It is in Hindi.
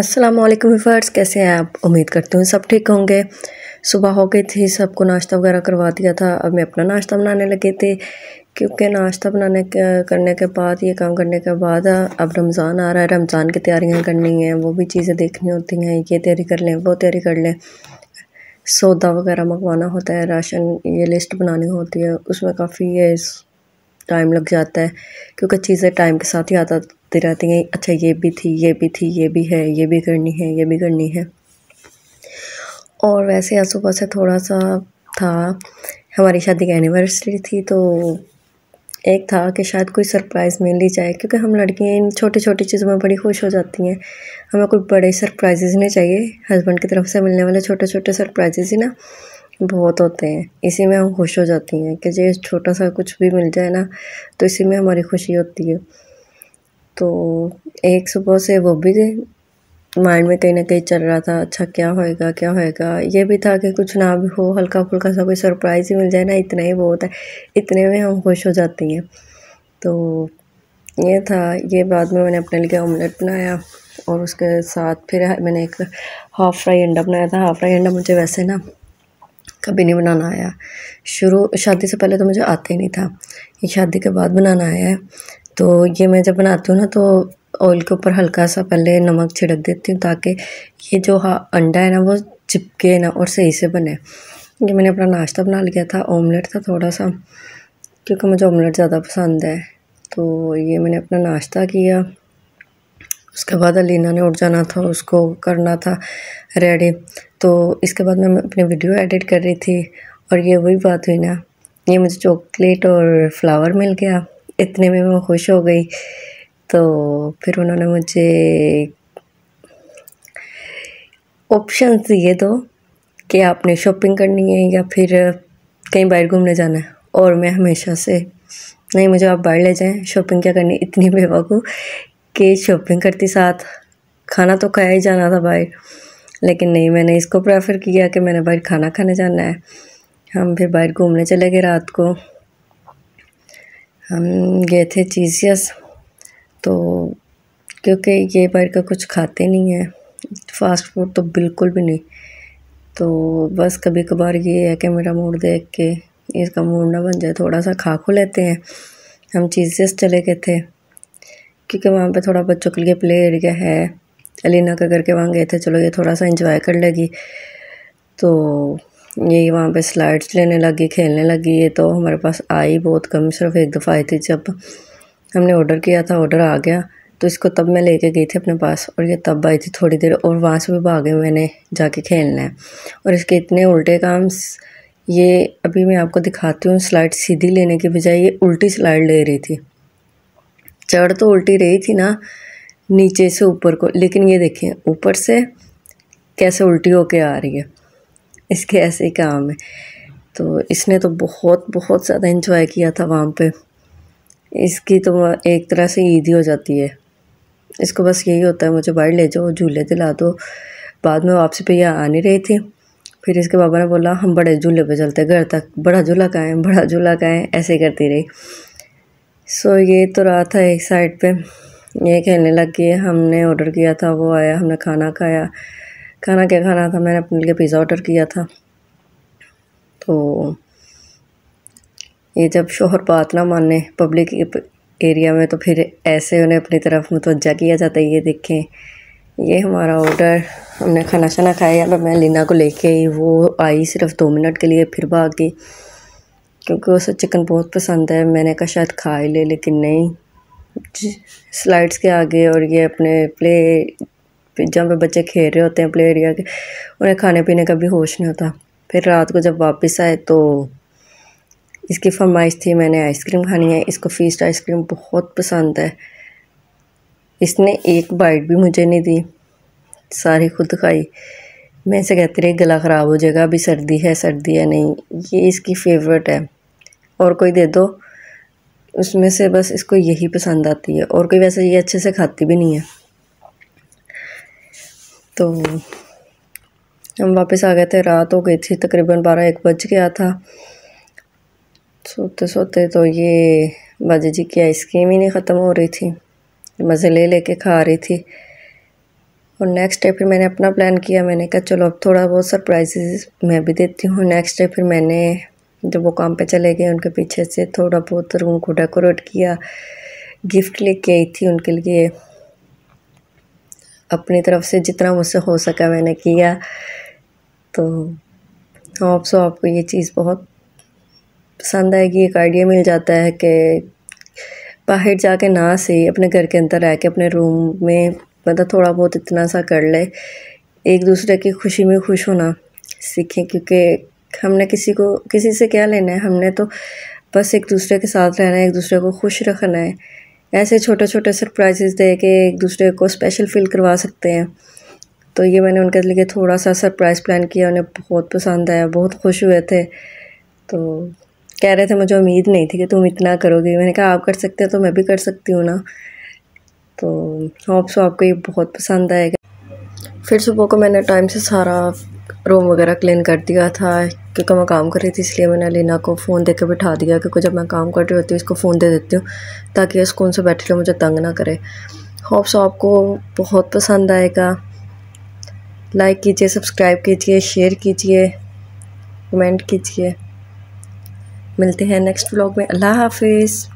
अस्सलाम वालेकुम व्यूवर्स कैसे हैं आप उम्मीद करती हूँ सब ठीक होंगे सुबह हो गई थी सबको नाश्ता वगैरह करवा दिया था अब मैं अपना नाश्ता बनाने लगी थी क्योंकि नाश्ता बनाने करने के बाद ये काम करने के बाद अब रमज़ान आ रहा है रमज़ान की तैयारियाँ करनी हैं वो भी चीज़ें देखनी होती हैं ये तैयारी कर लें वो तैयारी कर लें सौदा वगैरह मंगवाना होता है राशन ये लिस्ट बनानी होती है उसमें काफ़ी ये टाइम लग जाता है क्योंकि चीज़ें टाइम के साथ ही याद आती रहती हैं अच्छा ये भी थी ये भी थी ये भी है ये भी करनी है ये भी करनी है और वैसे आज सुबह से थोड़ा सा था हमारी शादी की एनिवर्सरी थी तो एक था कि शायद कोई सरप्राइज़ मिल ही जाए क्योंकि हम लड़कियाँ इन छोटी छोटी चीज़ों में बड़ी खुश हो जाती हैं हमें कोई बड़े सरप्राइजेज़ नहीं चाहिए हस्बैंड की तरफ से मिलने वाले छोटे छोटे सरप्राइजेज़ ही ना बहुत होते हैं इसी में हम खुश हो जाती हैं कि जो छोटा सा कुछ भी मिल जाए ना तो इसी में हमारी खुशी होती है तो एक सुबह से वो भी माइंड में कहीं ना कहीं चल रहा था अच्छा क्या होएगा क्या होएगा ये भी था कि कुछ ना भी हो हल्का फुल्का सा कोई सरप्राइज़ ही मिल जाए ना इतना ही बहुत है इतने में हम खुश हो जाती हैं तो ये था ये बाद में मैंने अपने लिए ऑमलेट बनाया और उसके साथ फिर मैंने एक हाफ़ फ्राई अंडा बनाया था हाफ़ फ्राई अंडा मुझे वैसे ना कभी नहीं बनाना आया शुरू शादी से पहले तो मुझे आता ही नहीं था ये शादी के बाद बनाना आया है तो ये मैं जब बनाती हूँ ना तो ऑयल के ऊपर हल्का सा पहले नमक छिड़क देती हूँ ताकि ये जो हाँ अंडा है ना वो चिपके ना और सही से बने ये मैंने अपना नाश्ता बना लिया था ऑमलेट था थोड़ा सा क्योंकि मुझे ऑमलेट ज़्यादा पसंद है तो ये मैंने अपना नाश्ता किया उसके बाद अलीना ने उठ जाना था उसको करना था रेडी तो इसके बाद मैं अपनी वीडियो एडिट कर रही थी और ये वही बात हुई ना ये मुझे चॉकलेट और फ्लावर मिल गया इतने में मैं खुश हो गई तो फिर उन्होंने मुझे ऑप्शन दिए दो कि आपने शॉपिंग करनी है या फिर कहीं बाहर घूमने जाना है और मैं हमेशा से नहीं मुझे आप बाहर ले जाएं शॉपिंग क्या करनी इतनी बेवकूफ़ कि शॉपिंग करते साथ खाना तो खाया ही जाना था बाहर लेकिन नहीं मैंने इसको प्रेफर किया कि मैंने बाहर खाना खाने जाना है हम फिर बाहर घूमने चले गए रात को हम गए थे चीजियस तो क्योंकि ये बाहर का कुछ खाते नहीं है फास्ट फूड तो बिल्कुल भी नहीं तो बस कभी कभार ये है कि मेरा मूड देख के इसका मूड ना बन जाए थोड़ा सा खा खो लेते हैं हम चीजियस चले गए थे क्योंकि वहाँ पे थोड़ा बच्चों के लिए प्ले एरिया है अलीना का करके वहाँ गए थे चलो ये थोड़ा सा इंजॉय कर लेगी तो ये वहाँ पे स्लाइड्स लेने लगी खेलने लगी ये तो हमारे पास आई बहुत कम सिर्फ एक दफ़ा आई थी जब हमने ऑर्डर किया था ऑर्डर आ गया तो इसको तब मैं लेके गई थी अपने पास और ये तब आई थी थोड़ी देर और वहाँ से भी भागे मैंने जाके खेलना है और इसके इतने उल्टे काम ये अभी मैं आपको दिखाती हूँ स्लाइड सीधी लेने के बजाय ये उल्टी स्लाइड ले रही थी चढ़ तो उल्टी रही थी ना नीचे से ऊपर को लेकिन ये देखें ऊपर से कैसे उल्टी होके आ रही है इसके ऐसे ही काम है तो इसने तो बहुत बहुत ज़्यादा इन्जॉय किया था वहाँ पे इसकी तो एक तरह से ईद ही हो जाती है इसको बस यही होता है मुझे बाहर ले जाओ झूले दिला दो बाद में वापसी पे यह आ नहीं रही थी फिर इसके बाबा ने बोला हम बड़े झूले पे चलते घर तक बड़ा झूला कहें बड़ा झूला का ऐसे करती रही सो so, ये तो रहा था एक साइड पे ये कहने लग कि हमने ऑर्डर किया था वो आया हमने खाना खाया खाना क्या खाना था मैंने अपने लिए पिज़्ज़ा ऑर्डर किया था तो ये जब शोहर बात ना माने पब्लिक एरिया में तो फिर ऐसे उन्हें अपनी तरफ मुतवजा किया जाता है ये देखें ये हमारा ऑर्डर हमने खाना शाना खाया मैं लीना को लेके आई वो आई सिर्फ दो मिनट के लिए फिर भाग गई क्योंकि उसे चिकन बहुत पसंद है मैंने कहा शायद खा ही ले लेकिन नहीं स्लाइड्स के आगे और ये अपने प्ले जहाँ पे बच्चे खेल रहे होते हैं प्ले एरिया के उन्हें खाने पीने का भी होश नहीं होता फिर रात को जब वापस आए तो इसकी फरमाइश थी मैंने आइसक्रीम खानी है इसको फीस्ट आइसक्रीम बहुत पसंद है इसने एक बाइट भी मुझे नहीं दी सारी खुद खाई मैं से कहती रही गला ख़राब हो जाएगा अभी सर्दी है सर्दी है नहीं ये इसकी फेवरेट है और कोई दे दो उसमें से बस इसको यही पसंद आती है और कोई वैसे ये अच्छे से खाती भी नहीं है तो हम वापस आ गए थे रात हो गई थी तकरीबन बारह एक बज गया था सोते सोते तो ये बाजी जी की आइसक्रीम ही नहीं ख़त्म हो रही थी मज़े ले लेके खा रही थी और नेक्स्ट डे फिर मैंने अपना प्लान किया मैंने कहा चलो अब थोड़ा बहुत सरप्राइजेज मैं भी देती हूँ नेक्स्ट डे फिर मैंने जब वो काम पे चले गए उनके पीछे से थोड़ा बहुत रूम को डेकोरेट किया गिफ्ट लेके आई थी उनके लिए अपनी तरफ से जितना मुझसे हो सका मैंने किया तो आप हाँ, सो तो आपको ये चीज़ बहुत पसंद आएगी एक आइडिया मिल जाता है कि बाहर जाके ना से अपने घर के अंदर रह के अपने रूम में मतलब थोड़ा बहुत इतना सा कर ले एक दूसरे की खुशी में खुश होना सीखें क्योंकि हमने किसी को किसी से क्या लेना है हमने तो बस एक दूसरे के साथ रहना है एक दूसरे को खुश रखना है ऐसे छोटे छोटे सरप्राइजेस दे के एक दूसरे को स्पेशल फील करवा सकते हैं तो ये मैंने उनके लिए थोड़ा सा सरप्राइज़ प्लान किया उन्हें बहुत पसंद आया बहुत खुश हुए थे तो कह रहे थे मुझे उम्मीद नहीं थी कि तुम इतना करोगे मैंने कहा आप कर सकते हो तो मैं भी कर सकती हूँ ना तो सो आपको ये बहुत पसंद आएगा फिर सुबह को मैंने टाइम से सारा रूम वगैरह क्लीन कर दिया था क्योंकि मैं काम कर रही थी इसलिए मैंने लीना को फ़ोन देकर बिठा दिया क्योंकि जब मैं काम कर रही होती हूँ इसको फ़ोन दे देती हूँ ताकि ये सुकून से बैठे के मुझे तंग ना करे सो आपको बहुत पसंद आएगा लाइक कीजिए सब्सक्राइब कीजिए शेयर कीजिए कमेंट कीजिए मिलते हैं नेक्स्ट व्लॉग में अल्लाह हाफिज़